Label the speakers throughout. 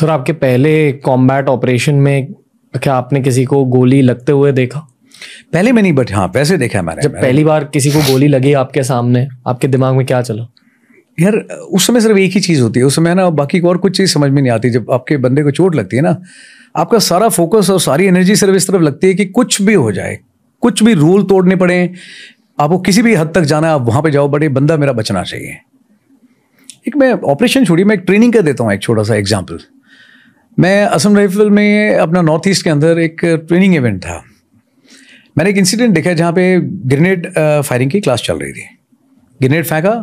Speaker 1: Sir आपके पहले combat operation में क्या आपने किसी को गोली लगते हुए देखा पहले में नहीं बट हाँ वैसे देखा है मैंने जब मैंने। पहली बार किसी को गोली लगी आपके सामने आपके दिमाग में क्या चला यार उस समय सिर्फ एक ही चीज़ होती है उस समय ना बाकी और कुछ चीज़ समझ में नहीं आती जब आपके बंदे को चोट लगती है ना आपका सारा फोकस और सारी एनर्जी सिर्फ इस तरफ लगती है कि कुछ भी हो जाए कुछ भी रूल तोड़ने पड़े आपको किसी भी हद तक जाना है आप वहाँ पर जाओ बट ये बंदा मेरा बचना चाहिए एक मैं ऑपरेशन छोड़िए मैं एक ट्रेनिंग कर देता हूँ एक छोटा सा एग्जाम्पल मैं असम राइफल में अपना नॉर्थ ईस्ट के अंदर एक ट्रेनिंग इवेंट था मैंने एक इंसिडेंट देखा जहाँ पे ग्रेनेड फायरिंग की क्लास चल रही थी ग्रेनेड फेंका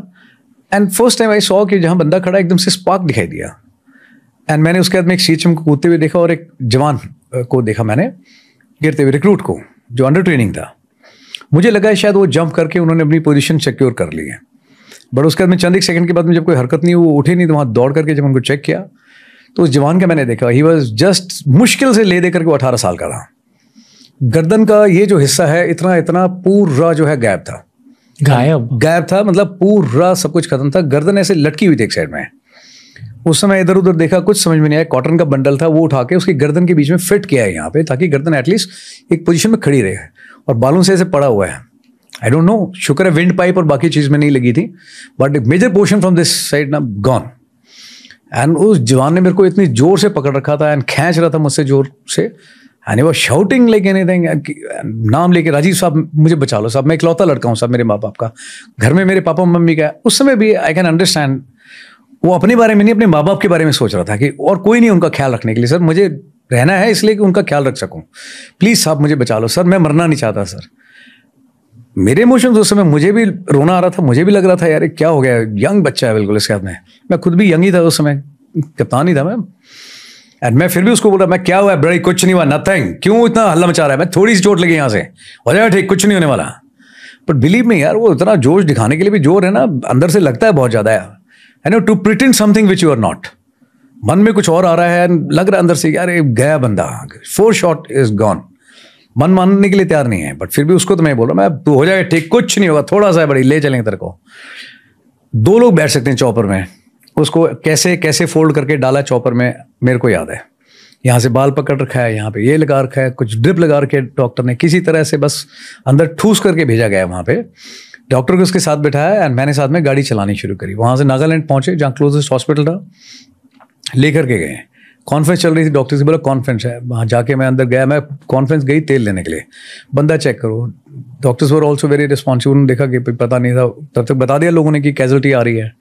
Speaker 1: and first time I saw कि जहाँ बंदा खड़ा एकदम से स्पार्क दिखाई दिया एंड मैंने उसके बाद में एक सी को कूदते हुए देखा और एक जवान को देखा मैंने गिरते हुए रिक्रूट को जो अंडर ट्रेनिंग था मुझे लगा शायद वो जंप करके उन्होंने अपनी पोजीशन सिक्योर कर ली है बट उसके बाद में चंद एक सेकंड के बाद में जब कोई हरकत नहीं हुई वो उठे नहीं तो वहाँ दौड़ करके जब उनको चेक किया तो उस जवान का मैंने देखा ही वॉज जस्ट मुश्किल से ले दे करके वो अठारह साल का था गर्दन का ये जो हिस्सा है इतना इतना पूरा जो है गायब था गायब गायब था मतलब पूरा सब कुछ खत्म था गर्दन ऐसे लटकी हुई थी एक साइड में उस समय इधर उधर देखा कुछ समझ में नहीं आया कॉटन का बंडल था वो उठा के उसकी गर्दन के बीच में फिट किया है यहाँ पे ताकि गर्दन एटलीस्ट एक पोजीशन में खड़ी रहे और बालों से ऐसे पड़ा हुआ है आई डोंट नो शुक्र है विंड पाइप और बाकी चीज़ में नहीं लगी थी but major portion from this side ना गॉन एंड उस जवान ने मेरे को इतनी जोर से पकड़ रखा था एंड खींच रहा था मुझसे जोर से एंड वो शाउटिंग लेके नहीं देंगे नाम लेके राजीव साहब मुझे बचा लो साहब मैं इकलौता लड़का हूँ साहब मेरे माँ बाप का घर में मेरे पापा मम्मी का उस समय भी आई कैन अंडरस्टैंड वो अपने बारे में नहीं अपने माँ बाप के बारे में सोच रहा था कि और कोई नहीं उनका ख्याल रखने के लिए सर मुझे रहना है इसलिए कि उनका ख्याल रख सकूँ प्लीज़ साहब मुझे बचा लो सर मैं मरना नहीं चाहता सर मेरे इमोशन उस समय मुझे भी रोना आ रहा था मुझे भी लग रहा था यार क्या हो गया यंग बच्चा है बिल्कुल इसके हाथ में मैं खुद भी यंग ही था उस समय कप्तान ही था मैं एंड मैं फिर भी उसको बोल रहा मैं क्या हुआ बड़ी कुछ नहीं हुआ नथिंग क्यों इतना हल्ला मचा रहा है मैं थोड़ी सी चोट लगी यहाँ से हो जाएगा ठीक कुछ नहीं होने वाला बट बिलीव में यार वो इतना जोश दिखाने के लिए भी जोर है ना अंदर से लगता है बहुत ज़्यादा यार है no to pretend something which you are not मन में कुछ और आ रहा है लग रहा है अंदर से यार गया बंदा फोर शॉट इज गॉन मन मानने के लिए तैयार नहीं है बट फिर भी उसको तो मैं बोल रहा हूँ मैं तू हो जाएगा ठीक कुछ नहीं होगा थोड़ा सा बड़ी ले चलेंगे तेरे को दो लोग बैठ सकते हैं चॉपर में उसको कैसे कैसे फोल्ड करके डाला चॉपर में मेरे को याद है यहाँ से बाल पकड़ रखा है यहाँ पे ये लगा रखा है कुछ ड्रिप लगा रखे डॉक्टर ने किसी तरह से बस अंदर ठूस करके भेजा गया वहाँ पे डॉक्टर को उसके साथ बैठाया एंड मैंने साथ में गाड़ी चलानी शुरू करी वहाँ से नागालैंड पहुँचे जहाँ क्लोजेस्ट हॉस्पिटल था लेकर के गए कॉन्फ्रेंस चल रही थी डॉक्टर से बोला कॉन्फ्रेंस है वहाँ जाके मैं अंदर गया मैं कॉन्फ्रेंस गई तेल लेने के लिए बंदा चेक करो doctors were also very responsible उन्होंने देखा कि पता नहीं था तब तक बता दिया लोगों ने कि कैजुअलिटी आ रही है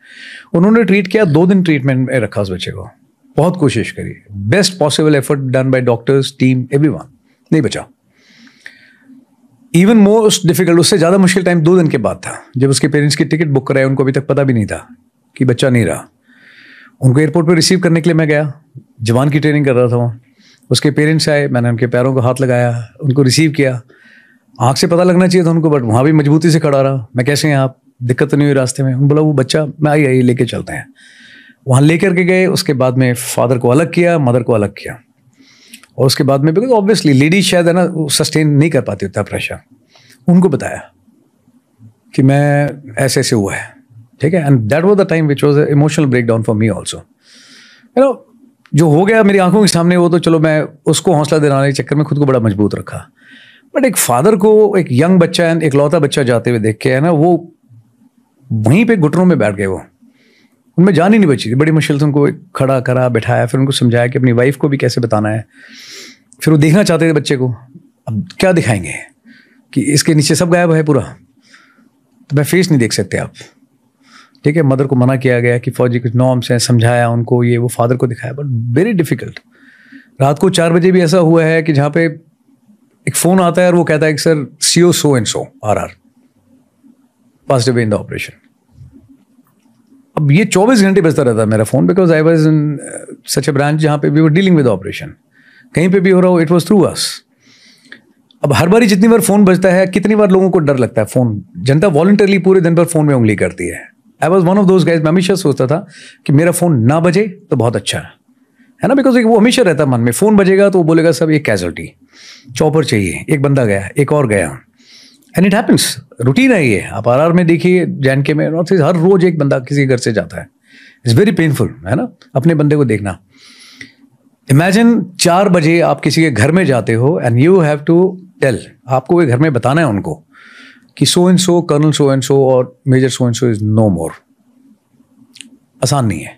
Speaker 1: उन्होंने ट्रीट किया दो दिन ट्रीटमेंट में रखा उस बच्चे को बहुत कोशिश करी best possible effort done by doctors team every नहीं बचा इवन मोस्ट डिफिकल्ट उससे ज़्यादा मुश्किल टाइम दो दिन के बाद था जब उसके पेरेंट्स की टिकट बुक कराए उनको अभी तक पता भी नहीं था कि बच्चा नहीं रहा उनको एयरपोर्ट पर रिसीव करने के लिए मैं गया जवान की ट्रेनिंग कर रहा था वहाँ उसके पेरेंट्स आए मैंने उनके पैरों को हाथ लगाया उनको रिसीव किया आँख से पता लगना चाहिए था उनको बट वहाँ भी मजबूती से खड़ा रहा मैं कैसे हैं आप दिक्कत तो नहीं हुई रास्ते में बोला वो बच्चा मैं आई आई लेके चलते हैं वहाँ लेकर के गए उसके बाद में फादर को अलग किया मदर को अलग किया और उसके बाद में बिकॉज ऑब्वियसली लेडीज शायद है ना सस्टेन नहीं कर पाती उतना प्रेशर उनको बताया कि मैं ऐसे ऐसे हुआ है ठीक है and that was the time which was emotional break down for me also you know जो हो गया मेरी आंखों के सामने वो तो चलो मैं उसको हौसला दिलाने के चक्कर में खुद को बड़ा मजबूत रखा बट एक फादर को एक यंग बच्चा है एक लौता बच्चा जाते हुए देख के है ना वो वहीं पे घुटनों में बैठ गए वो उनमें जान ही नहीं बची थी बड़ी मुश्किल से उनको खड़ा करा बैठाया फिर उनको समझाया कि अपनी वाइफ को भी कैसे बताना है फिर वो देखना चाहते थे बच्चे को अब क्या दिखाएंगे कि इसके नीचे सब गायब है पूरा तो मैं फेस नहीं देख सकते आप ठीक है मदर को मना किया गया कि फौजी कुछ नॉर्म्स हैं समझाया उनको ये वो फादर को दिखाया बट वेरी डिफिकल्ट रात को चार बजे भी ऐसा हुआ है कि जहाँ पे एक फ़ोन आता है और वो कहता है कि sir C O so and so are are pass in the operation अब ये चौबीस घंटे बजता रहता है मेरा phone because I was in such a branch जहाँ पे we were dealing with operation कहीं पे भी हो रहा हो इट वॉज थ्रू अस अब हर बारी जितनी बार फ़ोन बजता है कितनी बार लोगों को डर लगता है फ़ोन जनता वॉल्टरली पूरे दिन भर फ़ोन में उंगली करती है I was one of those guys मैं हमेशा सोचता था कि मेरा फ़ोन ना बजे तो बहुत अच्छा है है ना बिकॉज वो हमेशा रहता मन में फ़ोन बजेगा तो वो बोलेगा सब एक कैजुअलिटी चॉपर चाहिए एक बंदा गया एक और गया एंड इट हैपन्स रूटीन है ये आप आर आर में देखिए जैन के में नॉर्थ हर रोज़ एक बंदा किसी घर से जाता है इट्स वेरी पेनफुल है ना अपने बंदे को देखना इमेजिन चार बजे आप किसी के घर में जाते हो and you have to tell आपको वे घर में बताना है उनको कि so and so colonel so and so और major so and so is no more आसान नहीं है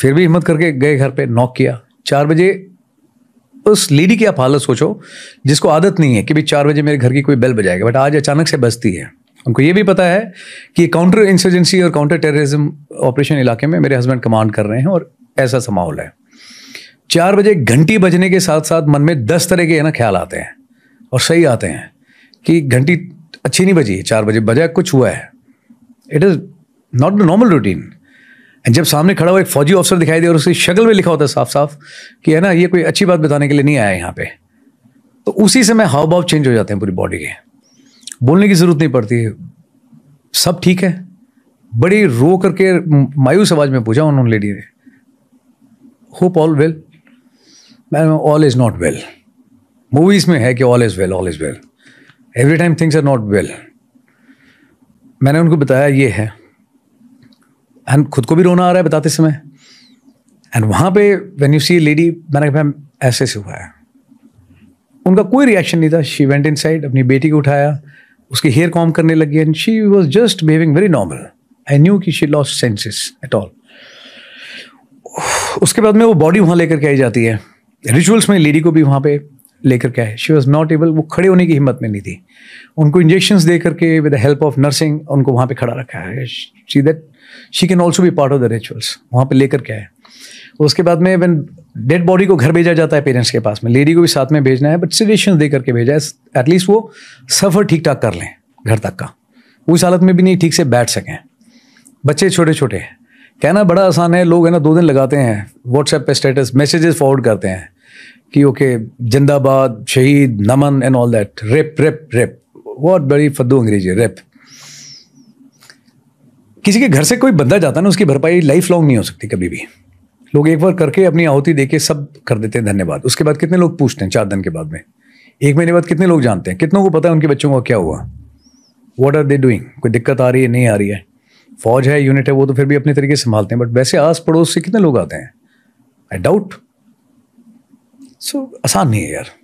Speaker 1: फिर भी हिम्मत करके गए घर पे नॉक किया चार बजे उस लेडी की आप हालत सोचो जिसको आदत नहीं है कि भाई चार बजे मेरे घर की कोई बेल बजाएगा बट आज अचानक से बजती है उनको ये भी पता है कि काउंटर इंसर्जेंसी और काउंटर टेररिज्म ऑपरेशन इलाके में मेरे हस्बैंड कमांड कर रहे हैं और ऐसा सा माहौल है चार बजे घंटी बजने के साथ साथ मन में दस तरह के ना ख्याल आते हैं और सही आते हैं कि घंटी अच्छी नहीं बजी चार बजे बजाय कुछ हुआ है it is not the normal routine एंड जब सामने खड़ा हुआ एक फौजी ऑफिसर दिखाई दिया और उसकी शक्ल में लिखा होता है साफ साफ कि है ना ये कोई अच्छी बात बताने के लिए नहीं आया यहाँ पे तो उसी से मैं हाव भाव चेंज हो जाते हैं पूरी बॉडी के बोलने की ज़रूरत नहीं पड़ती सब ठीक है बड़ी रो करके मायूस आवाज में पूछा उन्होंने लेडी ने hope all well ma'am all is not well movies में है कि all is well all is well every time things are not well मैंने उनको बताया ये है एंड खुद को भी रोना आ रहा है बताते समय एंड वहाँ पे वेन यू सी लेडी मैंने कहा मैम ऐसे से हुआ है उनका कोई रिएक्शन नहीं था शी वेंट इन साइड अपनी बेटी को उठाया उसके हेयर कॉम करने लगी and she was just behaving very normal I knew की she lost senses at all उसके बाद में वो बॉडी वहाँ लेकर के आई जाती है रिचुअल्स में लेडी को भी वहाँ पे लेकर के आए शी वॉज नॉट एबल वो खड़े होने की हिम्मत में नहीं थी उनको इंजेक्शन दे करके with the help of nursing उनको वहाँ पे खड़ा रखा है see that she can also भी पार्ट ऑफ द रिचुअल्स वहाँ पे लेकर के आए उसके बाद में वन डेड बॉडी को घर भेजा जाता है पेरेंट्स के पास में लेडी को भी साथ में भेजना है बट सजेशन दे करके भेजा है एटलीस्ट वो सफ़र ठीक ठाक कर लें घर तक का उस हालत में भी नहीं ठीक से बैठ सकें बच्चे छोटे छोटे हैं कहना बड़ा आसान है लोग है ना दो दिन लगाते हैं व्हाट्सएप पे स्टेटस मैसेजेस फॉरवर्ड करते हैं कि ओके जिंदाबाद शहीद नमन एंड ऑल दैट रेप रेप रेप बहुत बड़ी फद्दू अंग्रेजी रेप किसी के घर से कोई बंदा जाता है ना उसकी भरपाई लाइफ लॉन्ग नहीं हो सकती कभी भी लोग एक बार करके अपनी आहुति दे के सब कर देते हैं धन्यवाद उसके बाद कितने लोग पूछते हैं चार दिन के बाद में एक महीने बाद कितने लोग जानते हैं कितनों को पता है उनके बच्चों का क्या हुआ वॉट आर दे डूइंग कोई दिक्कत आ रही है नहीं आ रही है फौज है यूनिट है वो तो फिर भी अपने तरीके से संभालते हैं बट वैसे आस पड़ोस से कितने लोग आते हैं आई डाउट सो आसान नहीं है यार